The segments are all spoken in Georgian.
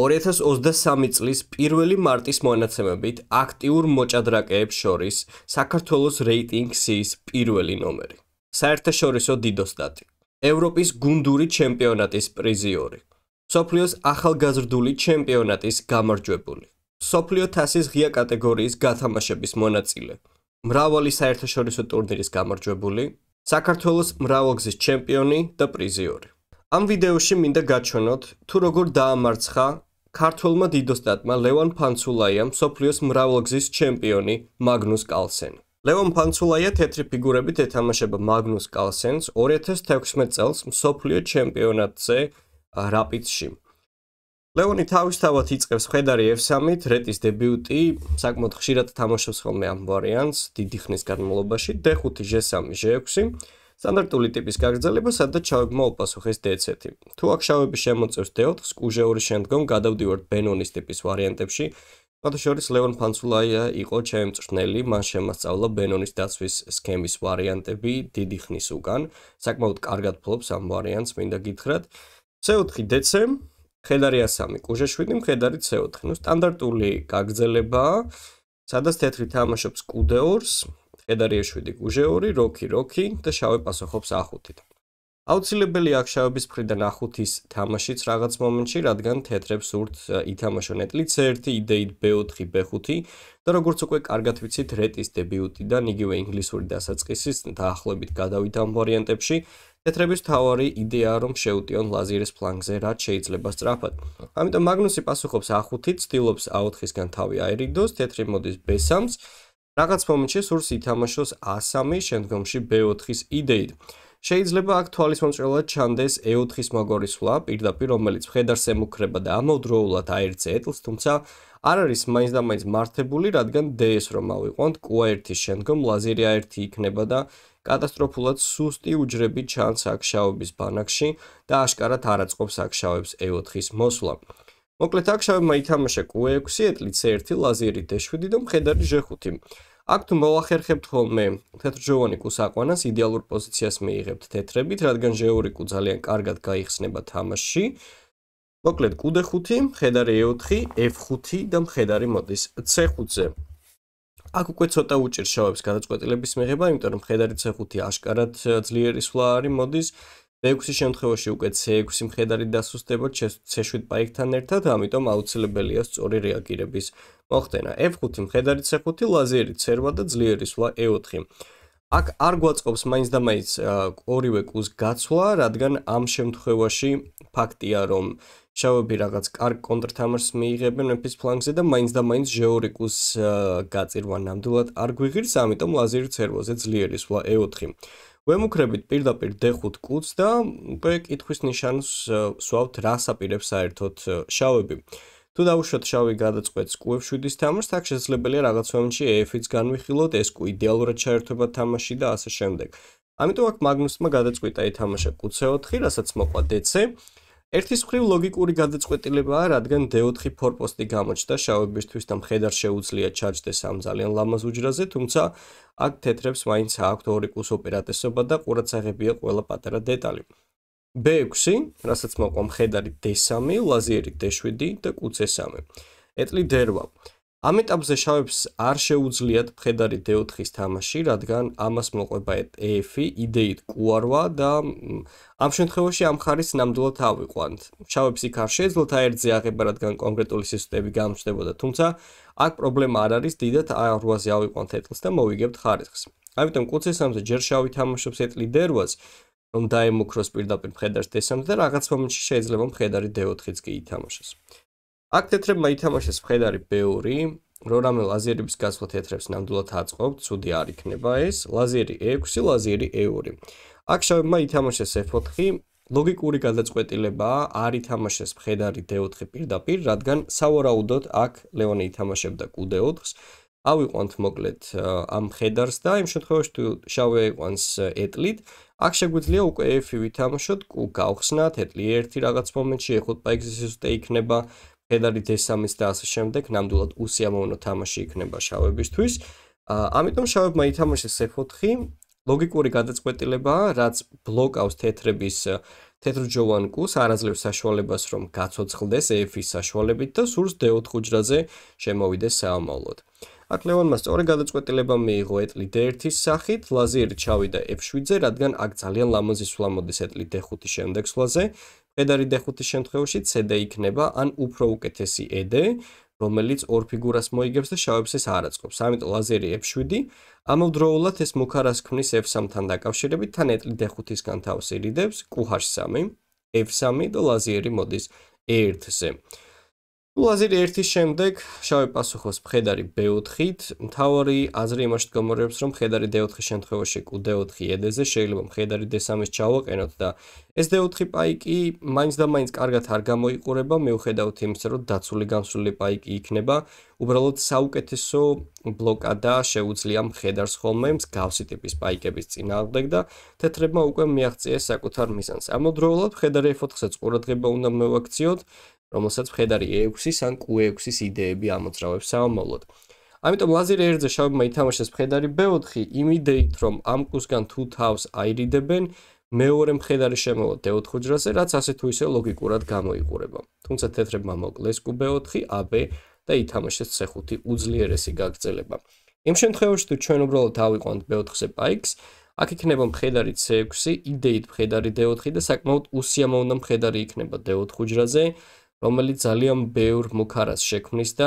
2023 წლის 1 მარტის მონაცემებით აქტიურ მოჭადრაკეებს შორის საქართველოს რეიტინგსის პირველი ნომერი. საერთაშორისო დიდოსტატი. ევროპის გუნდური ჩემპიონატის პრიზიორი. სოფლიოს ახალგაზრდული ჩემპიონატის გამარჯვებული. სოფლიო თასის ღია კატეგორიის გათამაშების მონაწილე. მრავალი საერთაშორისო ტურნირის გამარჯვებული. საქართველოს მრავალგზის ჩემპიონი და პრიზიორი. ამ ვიდეოში მინდა გაჩვენოთ თუ როგორ დაამარცხა ქართულმა დიდოსტატმა ლევან ფანცულაიამ სოფლიოს მრავალგზის ჩემპიონი მაგნუს კალსენი. ლევან ფანცულაია თეთრი ფიგურებით ეთამაშება მაგნუს კალსენს 2016 წელს სოფლიო ჩემპიონატზე რაპიდში. ლევონი თავისთავად იწევს ხედარი F3-ით რეტის დებიუტი, საკმაოდ ხშირად თამაშობს ხოლმე ამ ვარიანტს დიდი ხნის განმავლობაში D5-G3-G6. სტანდარტული ტიპის გაგრძელება სადაც ჩავეგმო უპასუხეს დეცეთი თუ აქ შავები შემოწევს დეოთხს კუჟეური შემდგომ გადავდივართ ბენონის ტიპის ვარიანტებში პატაშორის ლევონ ფანცულაია იყო ჩემ წვრთნელი მან შემასწავლა ბენონის დაცვის სქემის ვარიანტები დიდი ხნის უკან საკმაოდ კარგად ფლობს ამ ვარიანტს მინდა გითხრათ c4 dc ხედარია 3 კუჟე 7 მხედარი c4 ნუ სტანდარტული გაგრძელება სადაც თეთრი თამაშობს კუდეორს ყედარიაშვილი გუჟეური, როკი როკი და შავე პასუხობს ახუთით. აუცილებელი აღშავების მხრიდან ახუთის თამაშიც რაღაც მომენტში, რადგან თეთრებს ურთ ითამაშონ ეტლი C1, D8, B4, B5 და როგორც უკვე კარგად ვიცით, რეტის დებიუტიდან იგივე ინგლისური დასაწყისის დაახლოებით გადავით ამ ვარიანტებში. თეთრების თავარი იდეაა რომ შეუტიონ ლაზიერის ფლანგზე, რაც შეიძლება სწრაფად. ამიტომ მაგნუსი პასუხობს ახუთით, ცდილობს აუთხისგან თავი აერიდოს, თეთრი მოდის B3-ს რაღაც მომენტში სურს ითამაშოს A3, შემდგომში B4-ის იდეით. შეიძლება აქ თვალისმომჭრელად ჩანდეს E4-ის მაგვარი სვლა, პირდაპირ რომელიც მხედარს ემუქრება და ამავდროულად აერწეთლს, თუმცა არ არის მაინც და მაინც მართებული, რადგან DS რომ ავიყვანთ Q1-ის შემდგომ ლაზერი A1 იქნება და კატასტროფულად სუსტი უჯრები ჩანს აქ შავების ბანაკში და აშკარად არაწყობს აქ შავებს E4-ის მოსვლა. მოკლედ აქ შავებმა ითამაშა Q6-ი, ეტლიც 1, ლაზერი D7 და მხედარი G5. აქ თუ მოახერხებთ ხოლმე თეთრ ჟეორიკუს აყვანას, იდეალურ პოზიციას მიიღებთ თეთრებით, რადგან ჟეორიკუ ძალიან კარგად გაიხსნება თამაში. მოკლედ Q5, მხედარი E4, F5 და მხედარი მოდის C5-ზე. აქ უკვე ცოტა უჭირშავებს გადაწყვეტილების მიღება, იმიტომ რომ მხედარი C5 აშკარად ძლიერი სვლა არის მოდის B6-ის შემთხვევაში უკვე C6 მხედარი დასუსტებოდ C7 პაიკთან ერთად, ამიტომ აუცილებელია სწორი რეაგირების მოხდენა f5 მხედარი c5 ლაზერი ცერვა და ძლიერი სვლა e4 აქ არ გვაწყობს მაინც და მაინც ორივე კუს გაცვლა რადგან ამ შემთხვევაში ფაქტია რომ შავები რაღაც კარგ კონტრთამარს მიიღებენ მეფის ფლანგზე და მაინც და მაინც ჟეორი კუს გაწირვა ნამდვილად არ გვიღირს ამიტომ ლაზერი ცერვაზე ძლიერი სვლა e4 ვემუქრებით პირდაპირ d5 კუს და უკვე კითხვის ნიშანს სვავთ რა საპირებს საერთოდ შავები თუ დაუშვათ შავი გადაწყვეტს კუებშვიდის თამაშს, აქ შესაძლებელია რაღაცნაირში EF-იც განვიხილოთ, ეს კუ იდეალურად ჩაერთვება თამაში და ასე შემდეგ. ამიტომ აქ მაგნუსმა გადაწყვიტა ითამაშა Q4, რასაც მოყვა D3. ერთის მხრივ ლოგიკური გადაწყვეტილებაა, რადგან D4 ფორპოსტი გამოჩნდა შავებისთვის და მხედარ შეუძლია ჩარჯდეს ამ ძალიან ლამაზ უჯრაზე, თუმცა აქ თეთრებს მაინც აქვთ ორი კუს ოპერატესობა და ყურადღებია ყველა პატარა დეტალი. B6, რასაც მოყვა მხედარი D3, ლაზიერი D7 და Q3. ეტლი D8. ამ ეტაპზე შავებს არ შეუძლიათ მხედარი D4-ის თამაში, რადგან ამას მოყვება EF, ID-ით Q8 და ამ შემთხვევაში ამ ხარის ნამდვილად ავიყვანთ. შავებს იქ არ შეძლოთ აერძე აღება, რადგან კონკრეტული სისტემები გამჩნდებოდა, თუმცა აქ პრობლემა არ არის, დიდად A8-ზე ავიყვანთ ეტლს და მოვიგებთ ხარისხს. ამიტომ Q3-ამდე ჯერ შავი თამაშობს ეტლი D8-ს. რომ დაემუქროს პირდაპირ მხედარს D3 და რაღაც მომენტში შეიძლება მხედარი D4-ს კი ითამაშოს. აქ თეთრებმა ითამაშეს მხედარი B2, რომ რამე ლაზერების გასვლა თეთრებს ნამდვილად აწყობთ, ცუდი არ იქნება ეს. ლაზერი E6, ლაზერი E2. აქ შევმა ითამაშეს F4. ლოგიკური გადაწყვეტილება არ ითამაშეს მხედარი D4 პირდაპირ, რადგან სავარაუდოდ აქ ლეონი ითამაშებდა Q4-ს, ავიყვანთ მოკლედ э, ამ ხედარს და იმ შემთხვევაში თუ შავი აიყვანს э, ეტლით, აქ შეგვიძლია უკვე f-ი ვითამაშოთ, კუ გავხსნათ, ეტლი 1 რაღაც მომენტში ეხოთ პაიქსისუსტე იქნება, ხედარი d3-ის და ასე შემდეგ, ნამდვილად უსი ამოვნო თამაში იქნება შავებისთვის. ამიტომ შავებმა ითამაშეს f4, ლოგიკური გადაწყვეტილება, რაც ბლოკავს თეთრების э, თეთრ ჯოვან კუს არაძლევს საშუალებას რომ გაцоცხლდეს f-ის საშუალებით და სურს d4 ჯრაზე შემოვიდეს საამავლოდ. აქ ლევანმა სწორი გადაწყვეტილება მიიღო ეტლი D1-ის სახით, ლაზიერი ჩავიდა F7-ზე, რადგან აქ ძალიან ლამაზი სვლა მოდის ეტლი D5-ში შემდეგ სვლაზე. მყედარი D5-ის შემთხვევაში CD იქნება, ან უფრო უკეთესი ED, რომელიც ორ ფიგურას მოიგებს და შავებს ეს არაცხობს. ამიტომ ლაზიერი F7 ამავდროულად ეს მოქარას ქმნის F3-თან დაკავშირებით, თან ეტლი D5-ისგან თავს ირიდებს, Q3, F3 და ლაზიერი მოდის E1-ზე. ულაზირი ერთის შემდეგ შავი პასუხოს მხედარი b4-ით მთავარი აზრი იმაში გამორებს რომ მხედარი d4 შემთხვევაში კუ d4 ედეზე შეიძლება მხედარი d3-ს ჩავაყენოთ და ეს d4 პაიკი მაინც და მაინც კარგად არ გამოიყურება მე უხედავთ იმისა რომ დაცული განსული პაიკი იქნება უბრალოდ საუკეთესო ბლოკადა შეუძლია მხედარს ხოლმე მსგავსი ტიპის პაიკების წინააღმდეგ და თეთრებმა უკვე მიაღწიეს საკუთარ მიზანს ამოდროულად მხედარი f4-ზე წურადღება უნდა მოვაქციოთ რომელსაც მხედარი 6-ის ან Q6-ის იდეები ამოძრავებს საამავლოდ. ამიტომ ლაზერ ერთზე შავმა ითამაშეს მხედარი B4 იმ იდეით, რომ ამ კუსგან თუ თავს აირიდებენ, მეორე მხედარი შემოვა D5 ჯრაზე, რაც ასე თუ ისე ლოგიკურად გამოიყურება. თუმცა თეთრებმა მოკლეს Q-B4, AB და ითამაშეს C5 უძლიერესი გაგრძელება. იმ შემთხვევაში თუ ჩვენ უბრალოდ ავიყვანთ B4-ზე პაიქს, აქ იქნება მხედარი C6, იდეით მხედარი D4 და საკმაოდ უსიამოვნო მხედარი იქნება D5 ჯრაზე. რომელიც ძალიან ბევრ მუხარას შექმნის და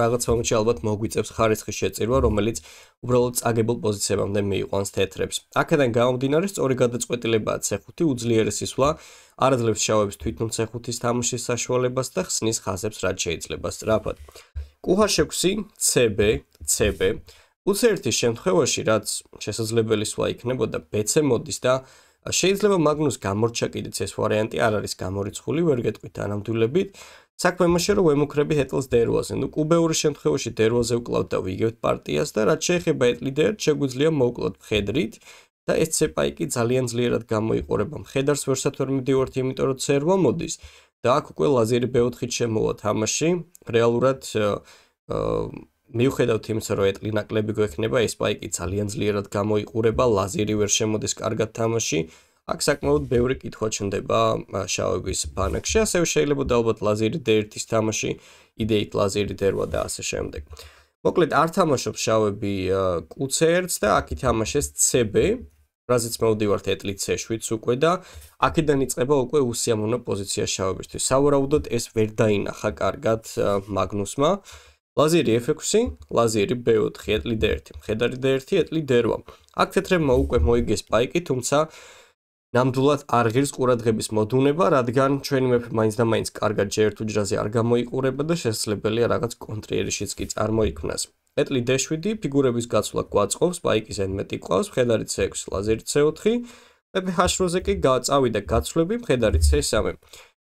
რაღაც მომენტში ალბათ მოგვიწევს ხარისხის შეწირვა, რომელიც უბრალოდ წაგებულ პოზიციებამდე მიიყვანს თეთრებს. აქედან გამომდინარე, სწორი გადაწყვეტილებაა C5 უძლიერესი სვლა, არადლებს შავებს თვითონ C5-ის თამაშის საშუალებას და ხსნის ხაზებს, რაც შეიძლება სწრაფად. Qh6, CB, CB. უცერთის შემთხვევაში, რაც შესაძლებელი სვლა იქნებოდა, BC მოდის და შეიძლება მაგნუს გამორჩა კიდეც ეს ვარიანტი არ არის გამორიცხული, ვერ გეტყვით ანამდვილებით. საქმე იმაშია, რომ ემუქრები ჰეტლს დერვაზე. ნუ კუბეური შემთხვევაში დერვაზე უკლავ და ვიგებთ პარტიას და რაც შეეხება ეტლიდერ, შეგვიძლია მოუკლოთ ხედრით. და ეს ცეპაიკი ძალიან ძლიერად გამოიყურება. მხედარს ვერსად ვერ მიდივართ, იმიტომ რომ ცერვა მოდის და აქ უკვე ლაზერი ბეოთხით შემოვა თამაში. რეალურად აა მიუხედავთ იმისა, რომ ეტლი ნაკლები გვექნება, ეს პაიკი ძალიან ძლიერად გამოიყურება, ლაზერი ვერ შემოდის კარგად თამაში. აქ საკმაოდ ბევრი კითხვა ჩნდება შავების ბანაკში, ასევე შეიძლება დაუბოთ ლაზერი დერტის თამაში, იდეით ლაზერი დერვა და ასე შემდეგ. მოკლედ არ თამაშობს შავები კუცერც და აქ ითამაშეს CB, რაზეც მოვდივართ ეტლი C7-ს უკვე და აქედან იწება უკვე უსიამოვნო პოზიცია შავებისთვის. სავარაუდოდ ეს ვერ დაინახა კარგად მაგნუსმა. ლაზერი F6, ლაზერი B4, ეტლი D1, მხედარი D1, ეტლი D8. აქ თეთრებმა უკვე მოიგეს პაიკი, თუმცა ნამდვილად არ ღირს ყურადღების მოდუნება, რადგან ჩვენი მეფე მაინც და მაინც კარგად ჯერ თუ ჯრაზე არ გამოიყურება და შესაძლებელია რაღაც კონტრიერიშიც კი წარმოიქმნას. ეტლი D7, ფიგურების გაცვლა გვაწყობს, პაიკის ენმეტი ყავს, მხედარი C6, ლაზერი C4. მეფე H0-ზე კი გაწავიდა გაცვლები, მხედარი C3.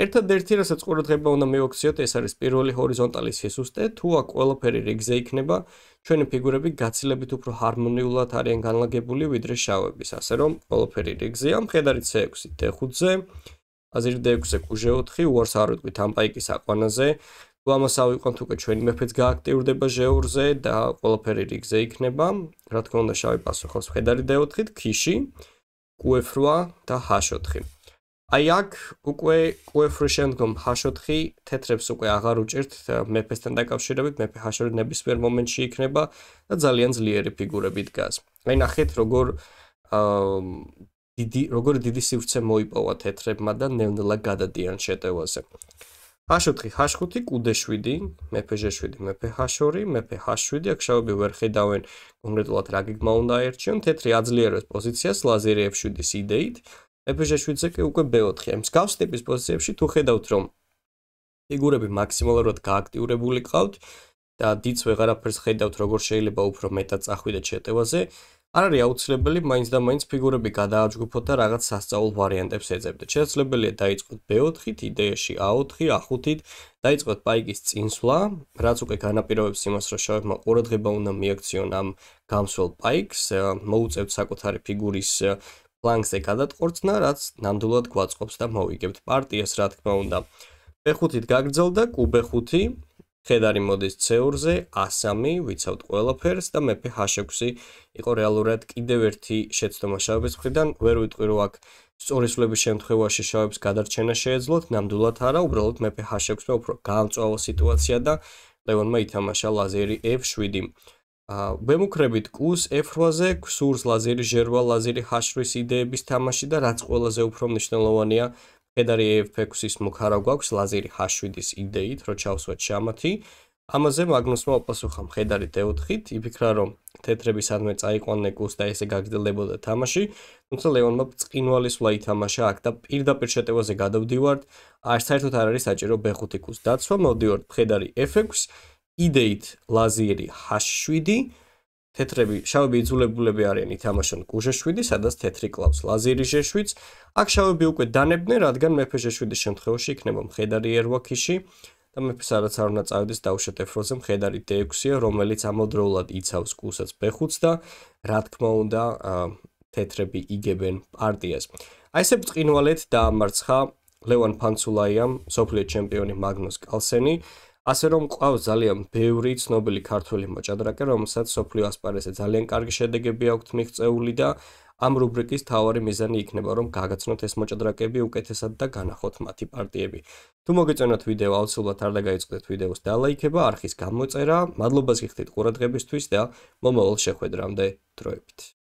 ერთადერთი რასაც ყურადღება უნდა მივაქციოთ, ეს არის პირველი ჰორიზონტალის სიუსტე, თუ აქ ყველაფერი რიგზე იქნება, ჩვენი ფიგურები გაცილებით უფრო ჰარმონიულად არიან განლაგებული ვიდრე შავების, ასე რომ ყველაფერი რიგზეა, მხედარი C6-ზე, D5-ზე, აზრი D6-ზე Q4, უარს არ ვიტყვით ამ პაიკის აყვანაზე. თუ ამას ავიყვანთ უკვე ჩვენი მეფეც გააქტიურდება G4-ზე და ყველაფერი რიგზე იქნება, რა თქმა უნდა შავი პასუხობს მხედარი D4-ით, ქიში, Q8 და H4. აი აქ უკვე უეფრ შემდგომ h4 თეთრებს უკვე აღარ უჭერთ მეფესთან დაკავშირებით მეფე h4 ნებისმიერ მომენტში იქნება და ძალიან ძლიერი ფიგურები დგას აი ნახეთ როგორ დიდი როგორ დიდი სივრცე მოიპოვა თეთრებმა და ნელ-ნელა გადადიან შეტევაზე h4 h5 qd7 მეფე g7 მეფე h2 მეფე h7 აქ შავები ვერ ხედავენ კონკრეტულად რა გეგმა უნდა აერჩიონ თეთრი აძლიერებს პოზიციას ლაზერი f7-ის იდეით FG7-ზე კი უკვე B4. მსგავს ტიპის პოზიციებში თუ ხედავთ, რომ ფიგურები მაქსიმალურად გააქტიურებული ყავთ და დიც ვეღარაფერს ხედავთ, როგორ შეიძლება უფრო მეტად წახვიდეთ შეტევაზე, არ არის აუცილებელი მაინც და მაინც ფიგურები გადააჯგუფოთ და რაღაც სასწაულ ვარიანტებს ეძებდეთ. შესაძლებელია დაიწყოთ B4-ით იდეაში A4, A5-ით, დაიწყოთ პაიკის წინსვლა, რაც უკვე განაპირობებს იმას, რომ შავებმა ყურადღება უნდა მიაქციონ ამ გამსვლელ პაიკს, მოუწევთ საკუთარი ფიგურის ფლანგზე გადატყორცნა, რაც ნამდვილად გვაწყობს და მოიგებთ პარტიას, რა თქმა უნდა. ფეხუთით გაგრძელდა კუბე 5, ხედარი მოდის ცეურზე, ა3 ვიცავთ ყველაფერს და მეფე h6 იყო რეალურად კიდევ ერთი შეცდომა შავების მხრიდან, ვერ ვიტყვი რომ აქ სწორისლების შემთხვევაში შავებს გადარჩენა შეეძლოთ, ნამდვილად არა, უბრალოდ მეფე h6-ზე უფრო გამწვავო სიტუაცია და ლევონმა ითამაშა ლაზერი f7. ვემუქრებით კუს F8-ზე, ქსურს ლაზერი ჟერვა, ლაზერი ჰაშრის იდეების თამაში და რაც ყველაზე უფრო მნიშვნელოვანია, ფედარი F6-ის მოხარა გვაქვს ლაზერი ჰაშვიდის იდეით, რო ჩავსვათ შამათი. ამაზე მაგნუსმა უპასუხა მხედარი D8-ით, იფიქრა რომ თეთრები სამე წაიყვანნე კუს და ესე გაგრძელებოდა თამაში, თუმცა ლეონმა წინვალის ვლა ითამაშა აქ და პირდაპირ შეტევაზე გადავდივართ. არ საერთოდ არ არის საჭირო B5-ის კუს დაცვა, მოდივართ მხედარი F6-ს. ID-ით ლაზიერი H7 თეთრები შავები იძულებულები არიან ითამაშონ გუშეშვიდი, სადაც თეთრი კლავს ლაზიერი ჟეშვიდს. აქ შავები უკვე დანებდნენ, რადგან მეფე ჟეშვიდის შემთხვევაში იქნება მხედარი ერვა ქიში და მეფე სადაც არ უნდა წავიდეს დაუშვათ F-ზე მხედარი D6-ია, რომელიც ამავდროულად იცავს გუსაც B5-ს და რა თქმა უნდა თეთრები იგებენ პარტიას. აი ესე ბწყინვალეთ დაამარცხა ლევან ფანცულაიამ, სოფლიო ჩემპიონი მაგნუს კალსენი ასე რომ ყავს ძალიან ბევრი ცნობილი ქართველი მოჭადრაკე, რომელსაც სოფლიო ასპარესზე ძალიან კარგი შედეგები აქვს მიღწეული და ამ რუბრიკის თავი მიზანი იქნება რომ გაგაცნოთ ეს მოჭადრაკეები უკეთესად და განახოთ მათი პარტიები. თუ მოგეწონათ ვიდეო, აუცილებლად არ დაგაიწყდეთ ვიდეოს და ლაიქება, არხის გამოწერა. მადლობა ზიხთით ყურადღებისთვის და მომავალ შეხვედრამდე დროებით.